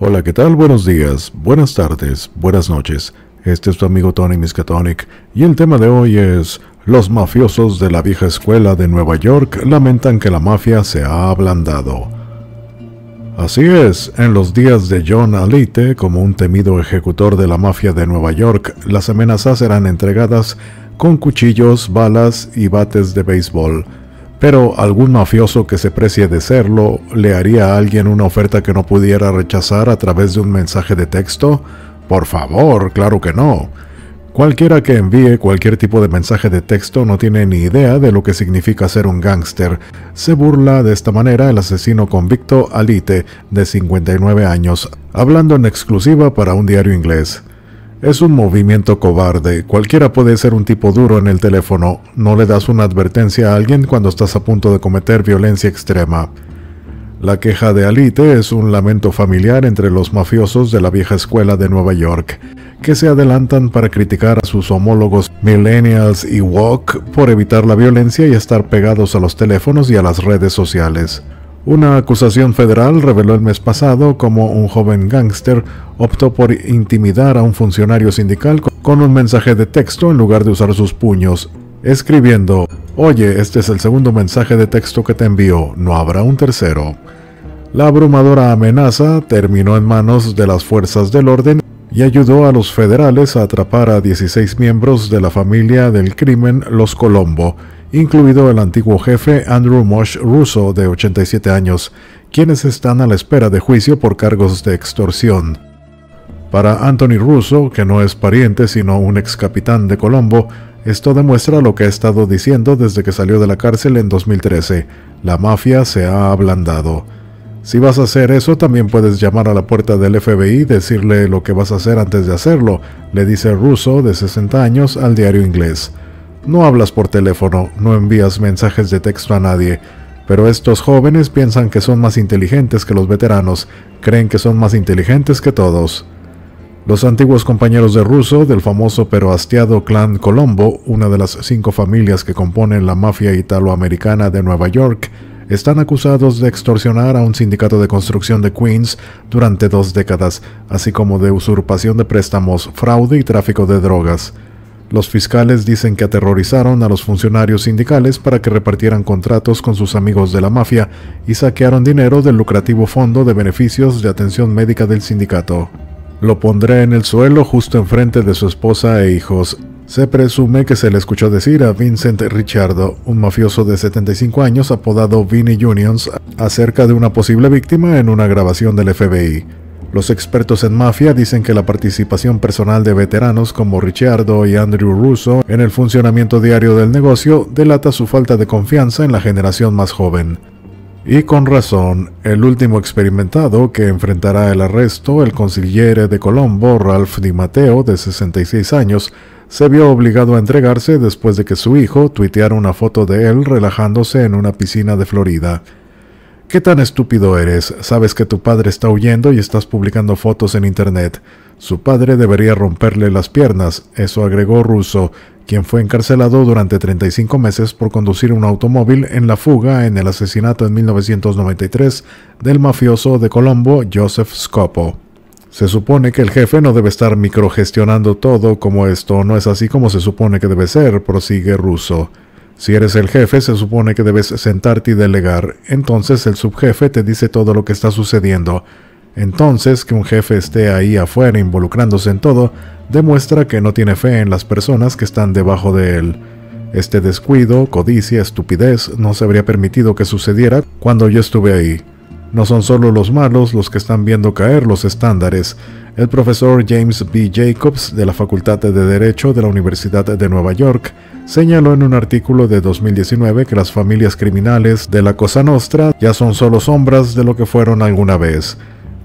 Hola, ¿qué tal? Buenos días, buenas tardes, buenas noches. Este es tu amigo Tony Miskatonic y el tema de hoy es Los mafiosos de la vieja escuela de Nueva York lamentan que la mafia se ha ablandado. Así es, en los días de John Alite, como un temido ejecutor de la mafia de Nueva York, las amenazas eran entregadas con cuchillos, balas y bates de béisbol pero algún mafioso que se precie de serlo le haría a alguien una oferta que no pudiera rechazar a través de un mensaje de texto? Por favor, claro que no. Cualquiera que envíe cualquier tipo de mensaje de texto no tiene ni idea de lo que significa ser un gángster. Se burla de esta manera el asesino convicto Alite, de 59 años, hablando en exclusiva para un diario inglés. Es un movimiento cobarde. Cualquiera puede ser un tipo duro en el teléfono. No le das una advertencia a alguien cuando estás a punto de cometer violencia extrema. La queja de Alite es un lamento familiar entre los mafiosos de la vieja escuela de Nueva York, que se adelantan para criticar a sus homólogos millennials y woke por evitar la violencia y estar pegados a los teléfonos y a las redes sociales. Una acusación federal reveló el mes pasado cómo un joven gángster optó por intimidar a un funcionario sindical con un mensaje de texto en lugar de usar sus puños, escribiendo, Oye, este es el segundo mensaje de texto que te envío, no habrá un tercero. La abrumadora amenaza terminó en manos de las fuerzas del orden y ayudó a los federales a atrapar a 16 miembros de la familia del crimen Los Colombo, incluido el antiguo jefe Andrew Mosh Russo, de 87 años, quienes están a la espera de juicio por cargos de extorsión. Para Anthony Russo, que no es pariente sino un ex capitán de Colombo, esto demuestra lo que ha estado diciendo desde que salió de la cárcel en 2013. La mafia se ha ablandado. Si vas a hacer eso, también puedes llamar a la puerta del FBI y decirle lo que vas a hacer antes de hacerlo, le dice Russo, de 60 años, al diario inglés. No hablas por teléfono, no envías mensajes de texto a nadie, pero estos jóvenes piensan que son más inteligentes que los veteranos, creen que son más inteligentes que todos. Los antiguos compañeros de Russo del famoso pero hastiado clan Colombo, una de las cinco familias que componen la mafia italoamericana de Nueva York, están acusados de extorsionar a un sindicato de construcción de Queens durante dos décadas, así como de usurpación de préstamos, fraude y tráfico de drogas. Los fiscales dicen que aterrorizaron a los funcionarios sindicales para que repartieran contratos con sus amigos de la mafia y saquearon dinero del lucrativo fondo de beneficios de atención médica del sindicato. Lo pondré en el suelo justo enfrente de su esposa e hijos. Se presume que se le escuchó decir a Vincent Richardo, un mafioso de 75 años apodado Vinnie Unions, acerca de una posible víctima en una grabación del FBI. Los expertos en mafia dicen que la participación personal de veteranos como Richardo y Andrew Russo en el funcionamiento diario del negocio delata su falta de confianza en la generación más joven. Y con razón, el último experimentado que enfrentará el arresto, el consigliere de Colombo, Ralph Di Matteo, de 66 años, se vio obligado a entregarse después de que su hijo tuiteara una foto de él relajándose en una piscina de Florida. ¿Qué tan estúpido eres? Sabes que tu padre está huyendo y estás publicando fotos en Internet. Su padre debería romperle las piernas, eso agregó Russo, quien fue encarcelado durante 35 meses por conducir un automóvil en la fuga en el asesinato en 1993 del mafioso de Colombo Joseph Scopo. Se supone que el jefe no debe estar microgestionando todo como esto, no es así como se supone que debe ser, prosigue Russo. Si eres el jefe, se supone que debes sentarte y delegar. Entonces el subjefe te dice todo lo que está sucediendo. Entonces, que un jefe esté ahí afuera involucrándose en todo, demuestra que no tiene fe en las personas que están debajo de él. Este descuido, codicia, estupidez no se habría permitido que sucediera cuando yo estuve ahí. No son solo los malos los que están viendo caer los estándares, el profesor James B. Jacobs de la Facultad de Derecho de la Universidad de Nueva York señaló en un artículo de 2019 que las familias criminales de la Cosa Nostra ya son solo sombras de lo que fueron alguna vez.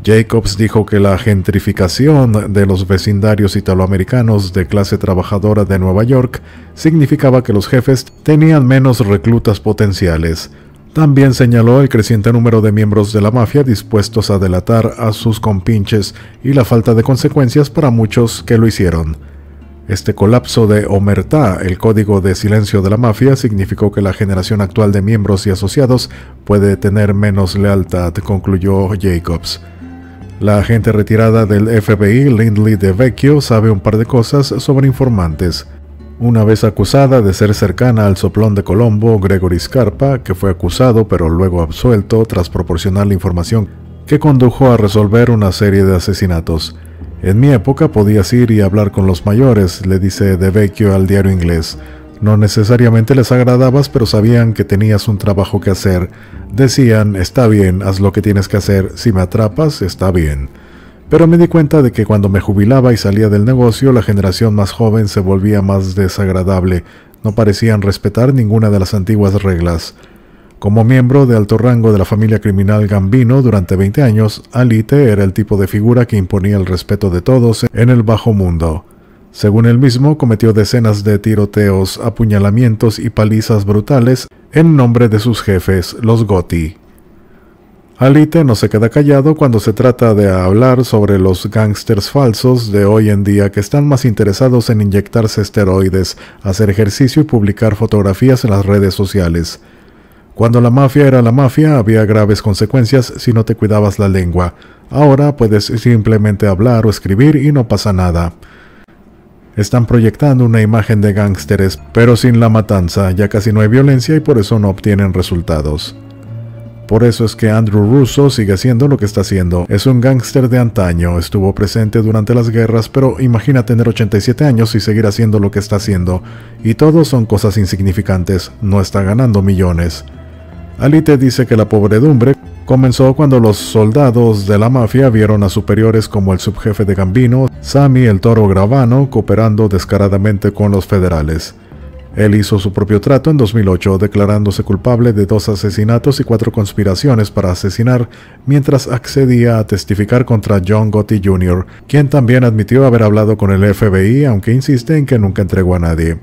Jacobs dijo que la gentrificación de los vecindarios italoamericanos de clase trabajadora de Nueva York significaba que los jefes tenían menos reclutas potenciales. También señaló el creciente número de miembros de la mafia dispuestos a delatar a sus compinches y la falta de consecuencias para muchos que lo hicieron. Este colapso de OMERTA, el código de silencio de la mafia, significó que la generación actual de miembros y asociados puede tener menos lealtad, concluyó Jacobs. La agente retirada del FBI, Lindley DeVecchio, sabe un par de cosas sobre informantes una vez acusada de ser cercana al soplón de Colombo, Gregory Scarpa, que fue acusado pero luego absuelto tras proporcionar la información que condujo a resolver una serie de asesinatos. En mi época podías ir y hablar con los mayores, le dice De Vecchio al diario inglés. No necesariamente les agradabas, pero sabían que tenías un trabajo que hacer. Decían, está bien, haz lo que tienes que hacer, si me atrapas, está bien pero me di cuenta de que cuando me jubilaba y salía del negocio, la generación más joven se volvía más desagradable, no parecían respetar ninguna de las antiguas reglas. Como miembro de alto rango de la familia criminal Gambino durante 20 años, Alite era el tipo de figura que imponía el respeto de todos en el bajo mundo. Según él mismo, cometió decenas de tiroteos, apuñalamientos y palizas brutales en nombre de sus jefes, los Gotti. Alite no se queda callado cuando se trata de hablar sobre los gángsters falsos de hoy en día que están más interesados en inyectarse esteroides, hacer ejercicio y publicar fotografías en las redes sociales. Cuando la mafia era la mafia había graves consecuencias si no te cuidabas la lengua. Ahora puedes simplemente hablar o escribir y no pasa nada. Están proyectando una imagen de gángsteres, pero sin la matanza, ya casi no hay violencia y por eso no obtienen resultados. Por eso es que Andrew Russo sigue haciendo lo que está haciendo. Es un gángster de antaño, estuvo presente durante las guerras, pero imagina tener 87 años y seguir haciendo lo que está haciendo. Y todo son cosas insignificantes, no está ganando millones. Alite dice que la pobredumbre comenzó cuando los soldados de la mafia vieron a superiores como el subjefe de Gambino, Sammy el Toro Gravano, cooperando descaradamente con los federales. Él hizo su propio trato en 2008, declarándose culpable de dos asesinatos y cuatro conspiraciones para asesinar, mientras accedía a testificar contra John Gotti Jr., quien también admitió haber hablado con el FBI, aunque insiste en que nunca entregó a nadie.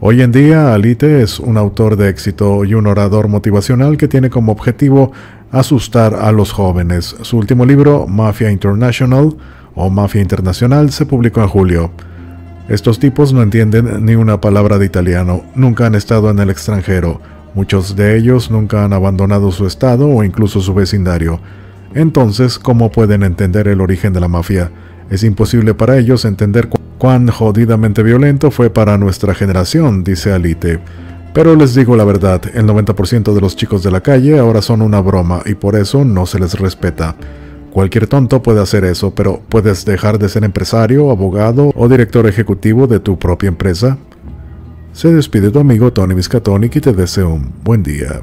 Hoy en día, Alite es un autor de éxito y un orador motivacional que tiene como objetivo asustar a los jóvenes. Su último libro, Mafia International o Mafia Internacional, se publicó en julio. Estos tipos no entienden ni una palabra de italiano, nunca han estado en el extranjero, muchos de ellos nunca han abandonado su estado o incluso su vecindario. Entonces, ¿cómo pueden entender el origen de la mafia? Es imposible para ellos entender cuán jodidamente violento fue para nuestra generación, dice Alite. Pero les digo la verdad, el 90% de los chicos de la calle ahora son una broma y por eso no se les respeta. Cualquier tonto puede hacer eso, pero ¿puedes dejar de ser empresario, abogado o director ejecutivo de tu propia empresa? Se despide tu amigo Tony Viscatonic y te deseo un buen día.